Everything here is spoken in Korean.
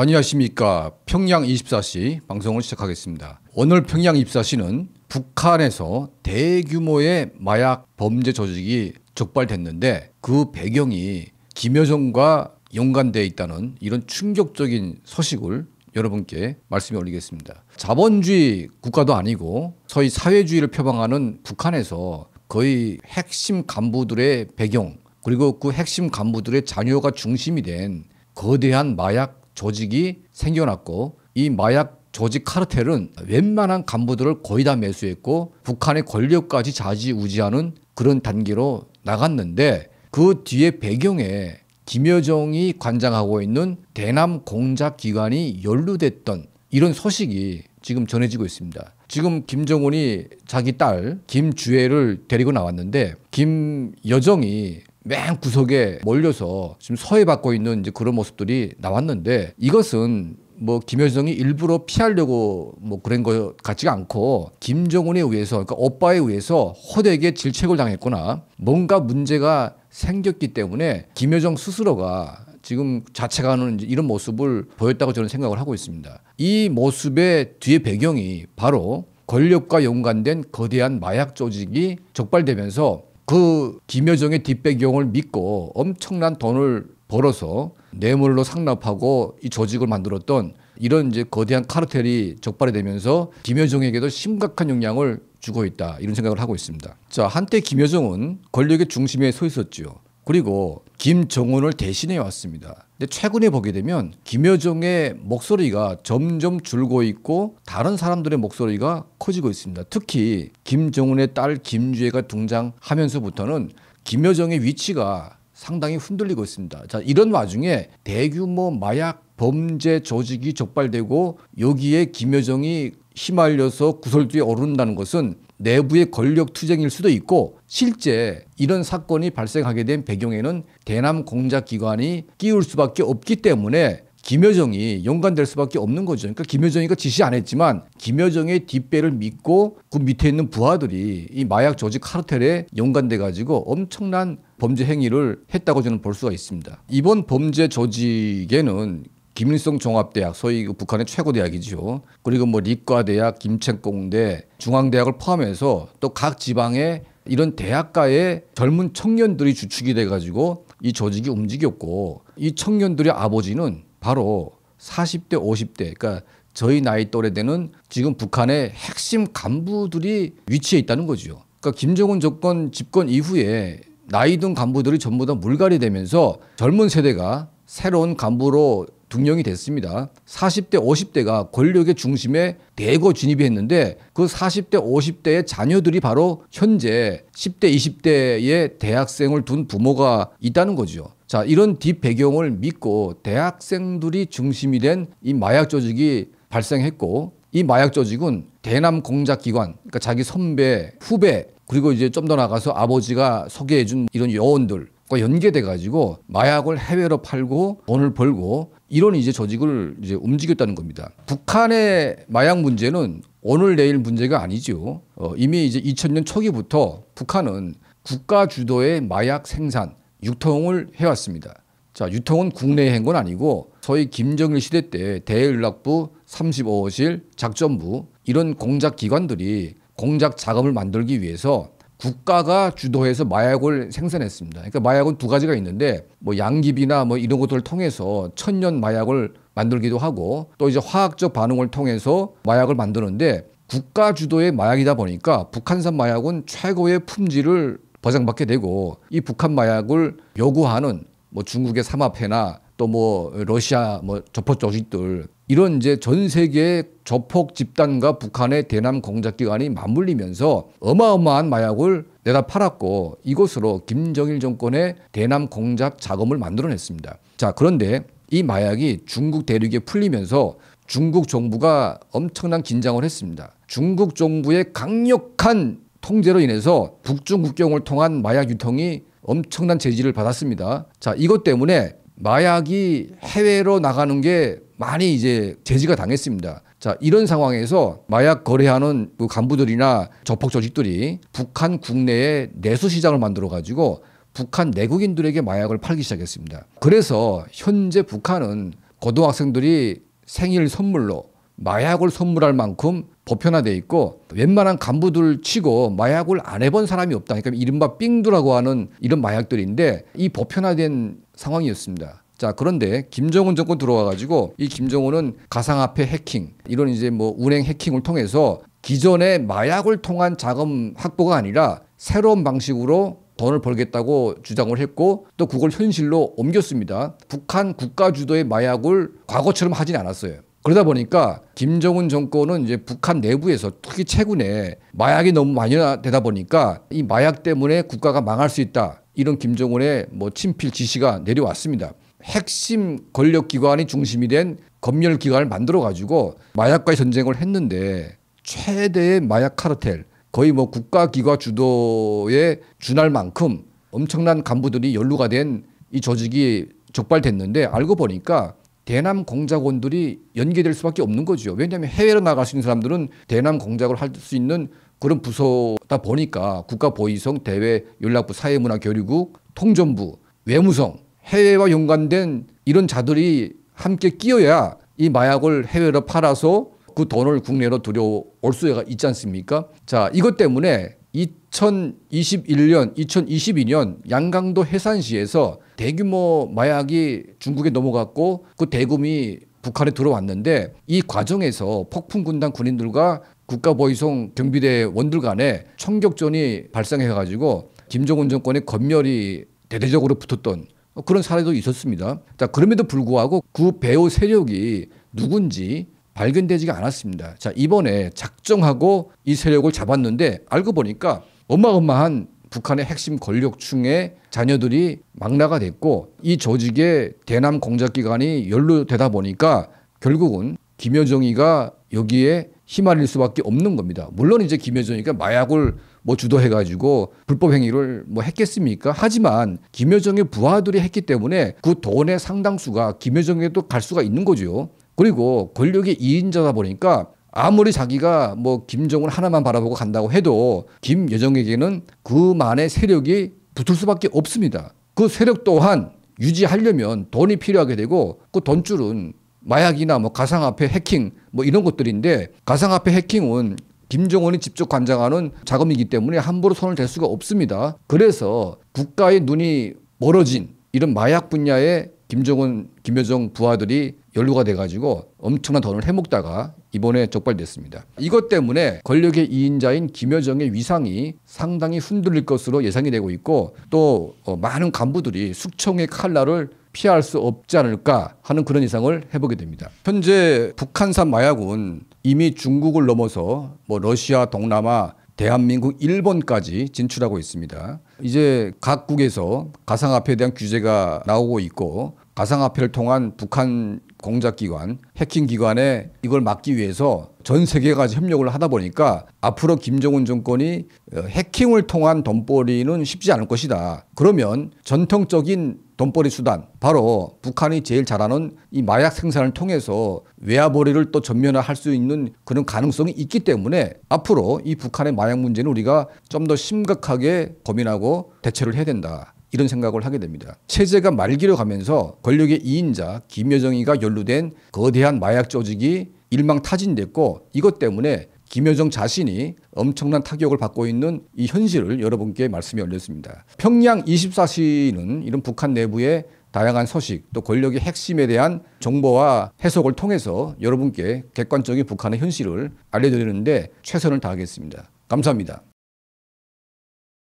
안녕하십니까. 평양 24시 방송을 시작하겠습니다. 오늘 평양 24시는 북한에서 대규모의 마약 범죄 조직이 적발됐는데 그 배경이 김여정과 연관되어 있다는 이런 충격적인 소식을 여러분께 말씀해 올리겠습니다. 자본주의 국가도 아니고 소위 사회주의를 표방하는 북한에서 거의 핵심 간부들의 배경 그리고 그 핵심 간부들의 자녀가 중심이 된 거대한 마약 조직이 생겨났고 이 마약 조직 카르텔은 웬만한 간부들을 거의 다 매수했고 북한의 권력까지 좌지우지하는 그런 단계로 나갔는데 그 뒤에 배경에 김여정이 관장하고 있는 대남 공작 기관이 연루됐던 이런 소식이 지금 전해지고 있습니다. 지금 김정은이 자기 딸김주혜를 데리고 나왔는데 김여정이 맨 구석에 몰려서 지금 서해받고 있는 이제 그런 모습들이 나왔는데 이것은 뭐 김여정이 일부러 피하려고 뭐 그런 것 같지가 않고 김정은에 의해서 그러니까 오빠에 의해서 호되게 질책을 당했거나 뭔가 문제가 생겼기 때문에 김여정 스스로가 지금 자책 하는 이런 모습을 보였다고 저는 생각을 하고 있습니다. 이 모습의 뒤에 배경이 바로 권력과 연관된 거대한 마약 조직이 적발되면서 그 김여정의 뒷배경을 믿고 엄청난 돈을 벌어서 뇌물로 상납하고 이 조직을 만들었던 이런 이제 거대한 카르텔이 적발이 되면서 김여정에게도 심각한 영향을 주고 있다 이런 생각을 하고 있습니다. 자 한때 김여정은 권력의 중심에 서 있었죠. 그리고 김정은을 대신해 왔습니다. 근데 최근에 보게 되면 김여정의 목소리가 점점 줄고 있고 다른 사람들의 목소리가 커지고 있습니다. 특히 김정은의 딸 김주혜가 등장하면서부터는 김여정의 위치가 상당히 흔들리고 있습니다. 자, 이런 와중에 대규모 마약 범죄 조직이 적발되고 여기에 김여정이 휘말려서 구설주에 오른다는 것은 내부의 권력 투쟁일 수도 있고 실제 이런 사건이 발생하게 된 배경에는 대남 공작 기관이 끼울 수밖에 없기 때문에 김여정이 연관될 수밖에 없는 거죠. 그러니까 김여정이가 지시 안 했지만 김여정의 뒷배를 믿고 그 밑에 있는 부하들이 이 마약 조직 카르텔에 연관돼 가지고 엄청난 범죄 행위를 했다고 저는 볼 수가 있습니다. 이번 범죄 조직에는 김일성 종합대학 소위 그 북한의 최고 대학이죠. 그리고 뭐 리과대학, 김책공대, 중앙대학을 포함해서 또 각 지방의 이런 대학가에 젊은 청년들이 주축이 돼 가지고 이 조직이 움직였고 이 청년들의 아버지는 바로 40대, 50대 그러니까 저희 나이 또래 되는 지금 북한의 핵심 간부들이 위치해 있다는 거죠. 그러니까 김정은 정권 집권 이후에 나이 든 간부들이 전부 다 물갈이 되면서 젊은 세대가 새로운 간부로 등령이 됐습니다. 40대, 50대가 권력의 중심에 대거 진입했는데 그 40대, 50대의 자녀들이 바로 현재 10대, 20대의 대학생을 둔 부모가 있다는 거죠. 자, 이런 뒷배경을 믿고 대학생들이 중심이 된 이 마약 조직이 발생했고 이 마약 조직은 대남 공작 기관, 그러니까 자기 선배, 후배, 그리고 이제 좀 더 나가서 아버지가 소개해준 이런 여원들 연계돼 가지고 마약을 해외로 팔고 돈을 벌고 이런 이제 조직을 이제 움직였다는 겁니다. 북한의 마약 문제는 오늘 내일 문제가 아니죠. 어, 이미 이제 2000년 초기부터 북한은 국가 주도의 마약 생산 유통을 해왔습니다. 자, 유통은 국내에 한건 아니고 저희 김정일 시대 때대연락부 35호실 작전부 이런 공작 기관들이 공작 자금을 만들기 위해서 국가가 주도해서 마약을 생산했습니다. 그러니까 마약은 두 가지가 있는데 뭐 양깁이나 뭐 이런 것들을 통해서 천연 마약을 만들기도 하고 또 이제 화학적 반응을 통해서 마약을 만드는데 국가 주도의 마약이다 보니까 북한산 마약은 최고의 품질을 보장받게 되고 이 북한 마약을 요구하는 뭐 중국의 삼합회나 또 뭐 러시아 뭐 저포 조직들 이런 이제 전 세계 의 조폭 집단과 북한의 대남 공작 기관이 맞물리면서 어마어마한 마약을 내다 팔았고 이곳으로 김정일 정권의 대남 공작 자금을 만들어냈습니다. 자, 그런데 이 마약이 중국 대륙에 풀리면서 중국 정부가 엄청난 긴장을 했습니다. 중국 정부의 강력한 통제로 인해서 북중 국경을 통한 마약 유통이 엄청난 제지를 받았습니다. 자, 이것 때문에 마약이 해외로 나가는 게 많이 이제 제지가 당했습니다. 자, 이런 상황에서 마약 거래하는 그 간부들이나 저폭 조직들이 북한 국내에 내수 시장을 만들어 가지고 북한 내국인들에게 마약을 팔기 시작했습니다. 그래서 현재 북한은 고등학생들이 생일 선물로 마약을 선물할 만큼 보편화돼 있고 웬만한 간부들 치고 마약을 안 해본 사람이 없다. 그러니까 이른바 삥두라고 하는 이런 마약들인데 이 보편화된 상황이었습니다. 자 그런데 김정은 정권 들어와가지고 이 김정은은 가상화폐 해킹 이런 이제 뭐 운행 해킹을 통해서 기존의 마약을 통한 자금 확보가 아니라 새로운 방식으로 돈을 벌겠다고 주장을 했고 또 그걸 현실로 옮겼습니다. 북한 국가 주도의 마약을 과거처럼 하진 않았어요. 그러다 보니까 김정은 정권은 이제 북한 내부에서 특히 최근에 마약이 너무 많이 되다 보니까 이 마약 때문에 국가가 망할 수 있다. 이런 김정은의 뭐 친필 지시가 내려왔습니다. 핵심 권력기관이 중심이 된 검열기관을 만들어 가지고 마약과의 전쟁을 했는데 최대의 마약 카르텔 거의 뭐 국가기관 주도에 준할 만큼 엄청난 간부들이 연루가 된 이 조직이 적발됐는데 알고 보니까 대남 공작원들이 연계될 수밖에 없는 거죠. 왜냐하면 해외로 나갈 수 있는 사람들은 대남 공작을 할 수 있는 그런 부서다 보니까 국가보위성, 대외, 연락부, 사회문화교류국, 통전부, 외무성 해외와 연관된 이런 자들이 함께 끼어야 이 마약을 해외로 팔아서 그 돈을 국내로 들여올 수가 있지 않습니까? 자, 이것 때문에 2021년, 2022년 양강도 해산시에서 대규모 마약이 중국에 넘어갔고 그 대금이 북한에 들어왔는데 이 과정에서 폭풍군단 군인들과 국가보위송 경비대원들 간에 총격전이 발생해가지고 김정은 정권의 검열이 대대적으로 붙었던 어, 그런 사례도 있었습니다. 자, 그럼에도 불구하고 그 배후 세력이 누군지 발견되지가 않았습니다. 자, 이번에 작정하고 이 세력을 잡았는데 알고 보니까 어마어마한 북한의 핵심 권력층의 자녀들이 망라가 됐고 이 조직의 대남 공작 기관이 연루되다 보니까 결국은 김여정이가 여기에 희말릴 수밖에 없는 겁니다. 물론 이제 김여정이가 마약을 뭐 주도해가지고 불법 행위를 뭐 했겠습니까? 하지만 김여정의 부하들이 했기 때문에 그 돈의 상당수가 김여정에도 갈 수가 있는 거죠. 그리고 권력의 2인자다 보니까 아무리 자기가 뭐 김정은 하나만 바라보고 간다고 해도 김여정에게는 그만의 세력이 붙을 수밖에 없습니다. 그 세력 또한 유지하려면 돈이 필요하게 되고 그 돈줄은 마약이나 뭐 가상화폐 해킹 뭐 이런 것들인데 가상화폐 해킹은 김정은이 직접 관장하는 자금이기 때문에 함부로 손을 댈 수가 없습니다. 그래서 국가의 눈이 멀어진 이런 마약 분야에 김정은, 김여정 부하들이 연루가 돼가지고 엄청난 돈을 해먹다가 이번에 적발됐습니다. 이것 때문에 권력의 2인자인 김여정의 위상이 상당히 흔들릴 것으로 예상이 되고 있고 또 어, 많은 간부들이 숙청의 칼날을 피할 수 없지 않을까 하는 그런 이상을 해보게 됩니다. 현재 북한산 마약은 이미 중국을 넘어서 뭐 러시아, 동남아, 대한민국, 일본까지 진출하고 있습니다. 이제 각국에서 가상화폐에 대한 규제가 나오고 있고 가상화폐를 통한 북한 공작기관, 해킹기관에 이걸 막기 위해서 전세계까 협력을 하다 보니까 앞으로 김정은 정권이 어, 해킹을 통한 돈벌이는 쉽지 않을 것이다. 그러면 전통적인 돈벌이 수단 바로 북한이 제일 잘하는 이 마약 생산을 통해서 외화벌이를 또 전면화할 수 있는 그런 가능성이 있기 때문에 앞으로 이 북한의 마약 문제는 우리가 좀 더 심각하게 고민하고 대처를 해야 된다. 이런 생각을 하게 됩니다. 체제가 말기로 가면서 권력의 2인자 김여정이가 연루된 거대한 마약 조직이 일망타진됐고 이것 때문에 김여정 자신이 엄청난 타격을 받고 있는 이 현실을 여러분께 말씀이 올렸습니다 평양 24시는 이런 북한 내부의 다양한 소식 또 권력의 핵심에 대한 정보와 해석을 통해서 여러분께 객관적인 북한의 현실을 알려드리는데 최선을 다하겠습니다. 감사합니다.